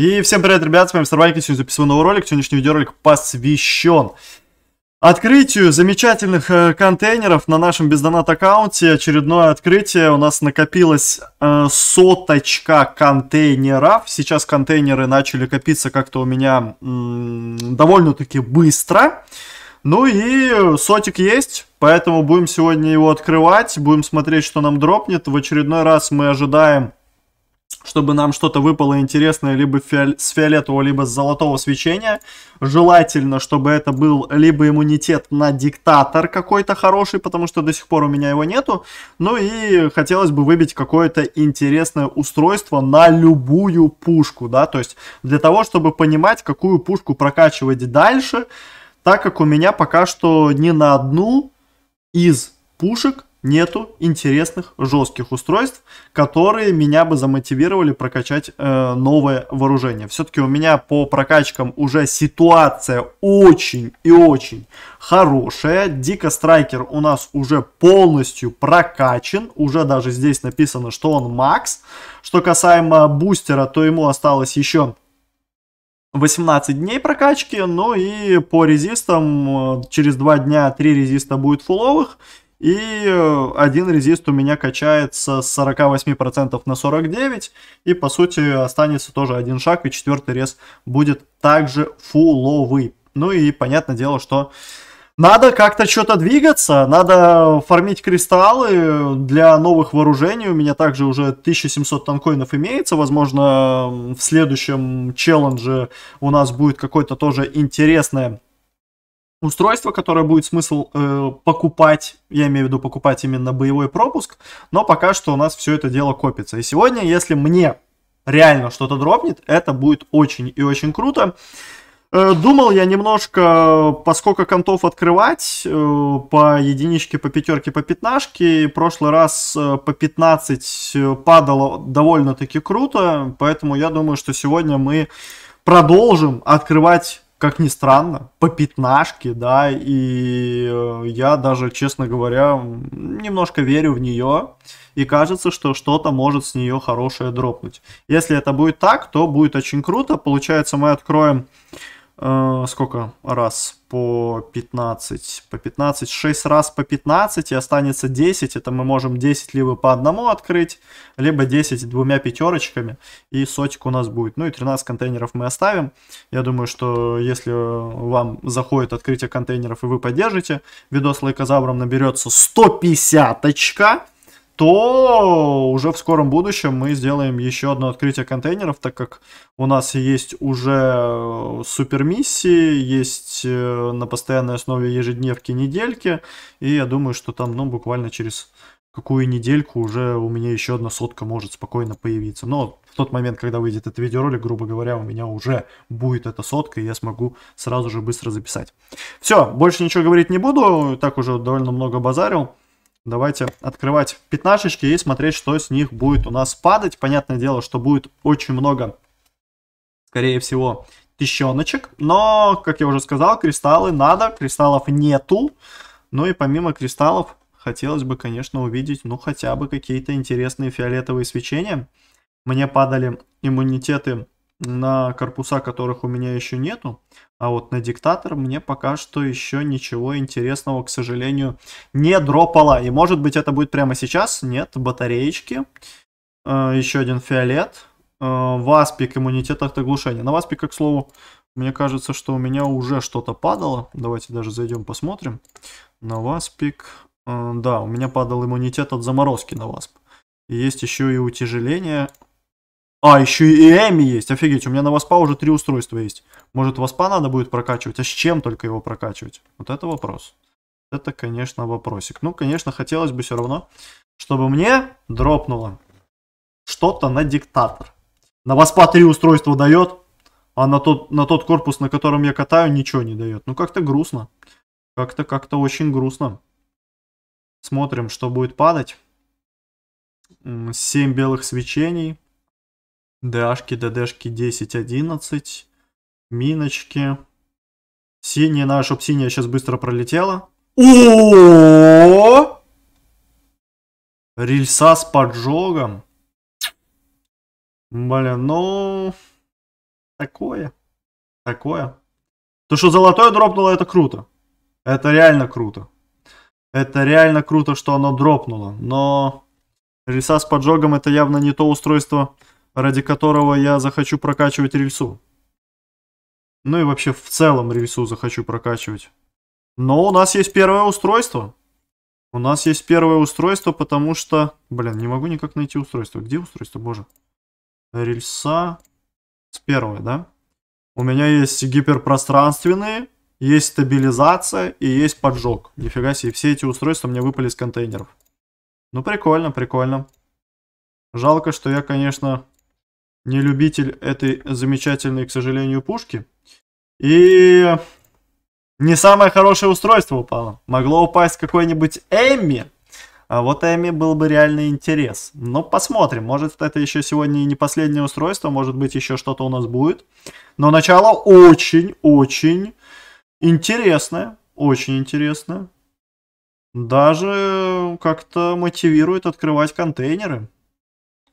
И всем привет, ребят, с вами Старвальник, сегодня записываю новый ролик, сегодняшний видеоролик посвящен открытию замечательных э, контейнеров на нашем бездонат аккаунте. Очередное открытие, у нас накопилось э, соточка контейнеров, сейчас контейнеры начали копиться как-то у меня довольно-таки быстро. Ну и сотик есть, поэтому будем сегодня его открывать, будем смотреть, что нам дропнет. В очередной раз мы ожидаем чтобы нам что-то выпало интересное либо фиол с фиолетового, либо с золотого свечения. Желательно, чтобы это был либо иммунитет на диктатор какой-то хороший, потому что до сих пор у меня его нету. Ну и хотелось бы выбить какое-то интересное устройство на любую пушку, да, то есть для того, чтобы понимать, какую пушку прокачивать дальше, так как у меня пока что ни на одну из пушек нету интересных жестких устройств, которые меня бы замотивировали прокачать э, новое вооружение. Все-таки у меня по прокачкам уже ситуация очень и очень хорошая. Дико Страйкер у нас уже полностью прокачан. Уже даже здесь написано, что он макс. Что касаемо бустера, то ему осталось еще 18 дней прокачки, ну и по резистам э, через 2 дня 3 резиста будет фуловых, и э, один резист у меня качается с 48% на 49%. И по сути останется тоже один шаг. И четвертый рез будет также фуловый. Ну и понятное дело, что надо как-то что-то двигаться, надо фармить кристаллы для новых вооружений. У меня также уже 1700 танкоинов имеется. Возможно, в следующем челлендже у нас будет какое-то тоже интересное устройство, которое будет смысл э, покупать, я имею в виду покупать именно боевой пропуск, но пока что у нас все это дело копится. И сегодня, если мне реально что-то дропнет, это будет очень и очень круто. Э, думал я немножко, поскольку контов открывать, э, по единичке, по пятерке, по пятнашке. Прошлый раз э, по 15 э, падало довольно-таки круто, поэтому я думаю, что сегодня мы продолжим открывать как ни странно, по пятнашке, да, и э, я даже, честно говоря, немножко верю в нее, и кажется, что что-то может с нее хорошее дропнуть. Если это будет так, то будет очень круто, получается, мы откроем Э, сколько раз по 15, по 15, 6 раз по 15 и останется 10, это мы можем 10 либо по одному открыть, либо 10 двумя пятерочками и сотик у нас будет. Ну и 13 контейнеров мы оставим. Я думаю, что если вам заходит открытие контейнеров и вы поддержите, видос лайкозавром наберется 150 очка то уже в скором будущем мы сделаем еще одно открытие контейнеров, так как у нас есть уже э, супермиссии, есть э, на постоянной основе ежедневки недельки, и я думаю, что там ну, буквально через какую недельку уже у меня еще одна сотка может спокойно появиться. Но в тот момент, когда выйдет этот видеоролик, грубо говоря, у меня уже будет эта сотка, и я смогу сразу же быстро записать. Все, больше ничего говорить не буду, так уже довольно много базарил. Давайте открывать пятнашечки и смотреть, что с них будет у нас падать. Понятное дело, что будет очень много, скорее всего, тещеночек. Но, как я уже сказал, кристаллы надо, кристаллов нету. Ну и помимо кристаллов, хотелось бы, конечно, увидеть, ну, хотя бы какие-то интересные фиолетовые свечения. Мне падали иммунитеты на корпуса, которых у меня еще нету. А вот на диктатор мне пока что еще ничего интересного, к сожалению, не дропало. И может быть это будет прямо сейчас? Нет, батареечки. Э, еще один фиолет. Э, васпик, иммунитет от оглушения. На васпик к слову, мне кажется, что у меня уже что-то падало. Давайте даже зайдем посмотрим. На Васпик. Э, да, у меня падал иммунитет от заморозки на Васп. Есть еще и утяжеление а, еще и Эми есть. Офигеть, у меня на Воспа уже три устройства есть. Может, Воспа надо будет прокачивать? А с чем только его прокачивать? Вот это вопрос. Это, конечно, вопросик. Ну, конечно, хотелось бы все равно, чтобы мне дропнуло что-то на диктатор. На Воспа три устройства дает, а на тот, на тот корпус, на котором я катаю, ничего не дает. Ну, как-то грустно. Как-то, как-то очень грустно. Смотрим, что будет падать. 7 белых свечений. ДАшки, ДДшки 10, 11. Миночки. Синяя наша, чтобы синяя сейчас быстро пролетела. О! Рельса с поджогом. Блин, ну... Такое. Такое. То, что золотое дропнуло, это круто. Это реально круто. Это реально круто, что оно дропнуло. Но рельса с поджогом это явно не то устройство, ради которого я захочу прокачивать рельсу. Ну и вообще в целом рельсу захочу прокачивать. Но у нас есть первое устройство. У нас есть первое устройство, потому что... Блин, не могу никак найти устройство. Где устройство, боже? Рельса с первой, да? У меня есть гиперпространственные, есть стабилизация и есть поджог. Нифига себе, все эти устройства мне выпали из контейнеров. Ну, прикольно, прикольно. Жалко, что я, конечно, не любитель этой замечательной, к сожалению, пушки. И не самое хорошее устройство упало. Могло упасть какой-нибудь Эмми. А вот Эми был бы реальный интерес. Но посмотрим. Может, это еще сегодня не последнее устройство. Может быть, еще что-то у нас будет. Но начало очень-очень интересное. Очень интересное. Даже как-то мотивирует открывать контейнеры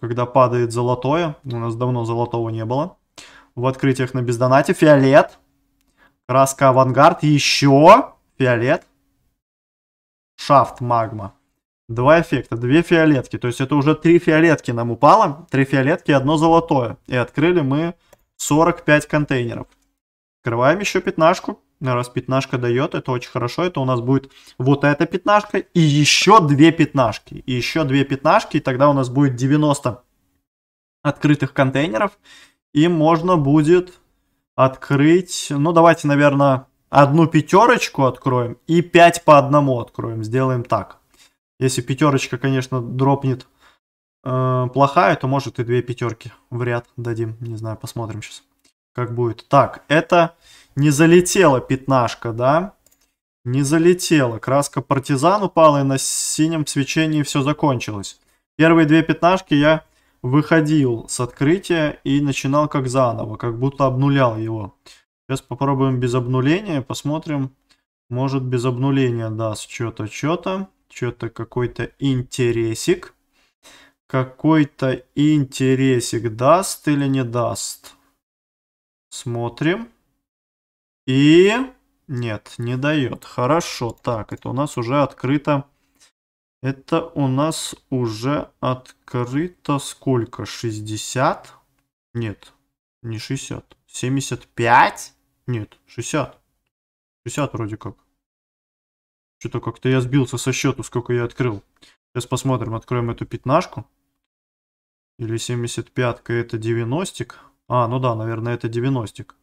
когда падает золотое. У нас давно золотого не было. В открытиях на бездонате фиолет. Краска авангард. Еще фиолет. Шафт магма. Два эффекта, две фиолетки. То есть это уже три фиолетки нам упало. Три фиолетки и одно золотое. И открыли мы 45 контейнеров. Открываем еще пятнашку раз пятнашка дает, это очень хорошо, это у нас будет вот эта пятнашка и еще две пятнашки, и еще две пятнашки, и тогда у нас будет 90 открытых контейнеров, и можно будет открыть, ну давайте, наверное, одну пятерочку откроем и 5 по одному откроем, сделаем так. Если пятерочка, конечно, дропнет э, плохая, то может и две пятерки в ряд дадим, не знаю, посмотрим сейчас как будет. Так, это не залетела пятнашка, да? Не залетела. Краска партизан упала, и на синем свечении все закончилось. Первые две пятнашки я выходил с открытия и начинал как заново, как будто обнулял его. Сейчас попробуем без обнуления, посмотрим. Может без обнуления даст что-то, что-то. Что-то какой-то интересик. Какой-то интересик даст или не даст. Смотрим. И... Нет, не дает. Хорошо. Так, это у нас уже открыто... Это у нас уже открыто сколько? 60? Нет, не 60. 75? Нет, 60. 60 вроде как. Что-то как-то я сбился со счету, сколько я открыл. Сейчас посмотрим, откроем эту пятнашку. Или 75-ка это 90-ка. А, ну да, наверное, это 90-ик.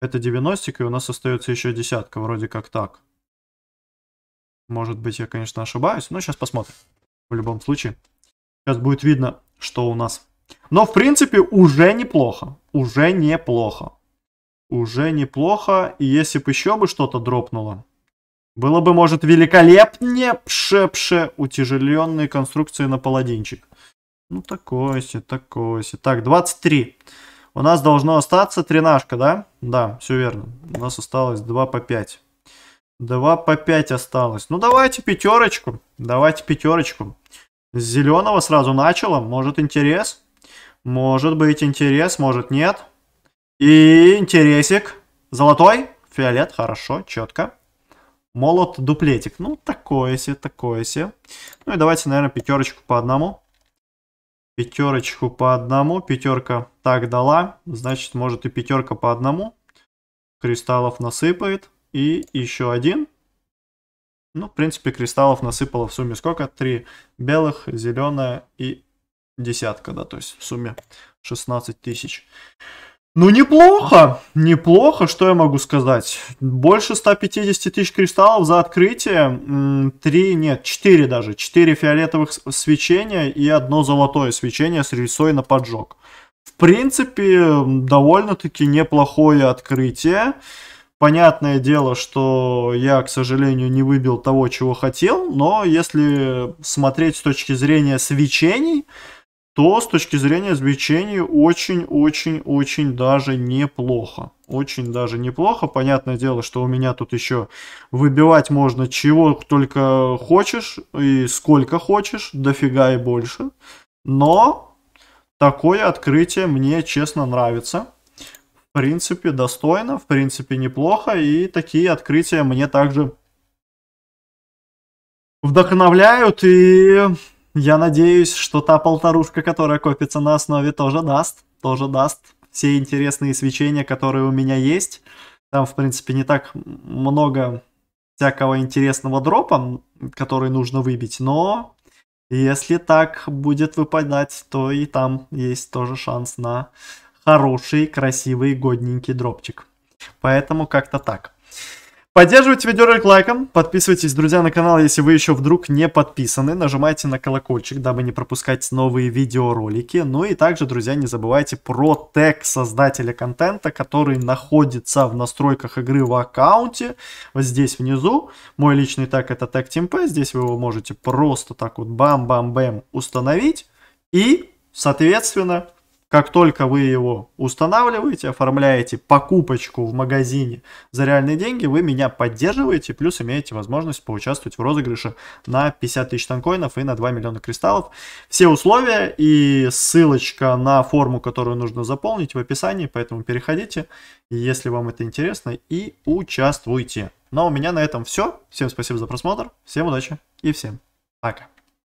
Это 90 и у нас остается еще десятка, вроде как так. Может быть, я, конечно, ошибаюсь, но сейчас посмотрим. В любом случае, сейчас будет видно, что у нас. Но, в принципе, уже неплохо. Уже неплохо. Уже неплохо. И если бы еще бы что-то дропнуло, было бы, может, великолепнее пше утяжеленные конструкции на паладинчик. Ну, такое себе, такое себе. Так, 23. У нас должно остаться тренажка, да? Да, все верно. У нас осталось 2 по 5. 2 по 5 осталось. Ну, давайте пятерочку. Давайте пятерочку. С зеленого сразу начало. Может, интерес? Может быть, интерес, может, нет. И интересик. Золотой. Фиолет. Хорошо, четко. Молот, дуплетик. Ну, такое себе, такое себе. Ну и давайте, наверное, пятерочку по одному пятерочку по одному. Пятерка так дала, значит, может и пятерка по одному. Кристаллов насыпает. И еще один. Ну, в принципе, кристаллов насыпало в сумме сколько? Три белых, зеленая и десятка, да, то есть в сумме 16 тысяч. Ну, неплохо, неплохо, что я могу сказать. Больше 150 тысяч кристаллов за открытие, Три, нет, четыре даже, Четыре фиолетовых свечения и одно золотое свечение с рельсой на поджог. В принципе, довольно-таки неплохое открытие. Понятное дело, что я, к сожалению, не выбил того, чего хотел, но если смотреть с точки зрения свечений, то с точки зрения извлечений очень-очень-очень даже неплохо. Очень даже неплохо. Понятное дело, что у меня тут еще выбивать можно чего только хочешь и сколько хочешь, дофига и больше. Но такое открытие мне, честно, нравится. В принципе, достойно, в принципе, неплохо. И такие открытия мне также вдохновляют и я надеюсь, что та полторушка, которая копится на основе, тоже даст. Тоже даст все интересные свечения, которые у меня есть. Там, в принципе, не так много всякого интересного дропа, который нужно выбить, но если так будет выпадать, то и там есть тоже шанс на хороший, красивый, годненький дропчик. Поэтому как-то так. Поддерживайте видеоролик лайком, подписывайтесь, друзья, на канал, если вы еще вдруг не подписаны. Нажимайте на колокольчик, дабы не пропускать новые видеоролики. Ну и также, друзья, не забывайте про тег создателя контента, который находится в настройках игры в аккаунте. Вот здесь внизу. Мой личный тег это тег TeamP. Здесь вы его можете просто так вот бам бам бам установить. И, соответственно, как только вы его устанавливаете, оформляете покупочку в магазине за реальные деньги, вы меня поддерживаете, плюс имеете возможность поучаствовать в розыгрыше на 50 тысяч танкоинов и на 2 миллиона кристаллов. Все условия и ссылочка на форму, которую нужно заполнить в описании, поэтому переходите, если вам это интересно, и участвуйте. Но ну, а у меня на этом все. Всем спасибо за просмотр, всем удачи и всем пока.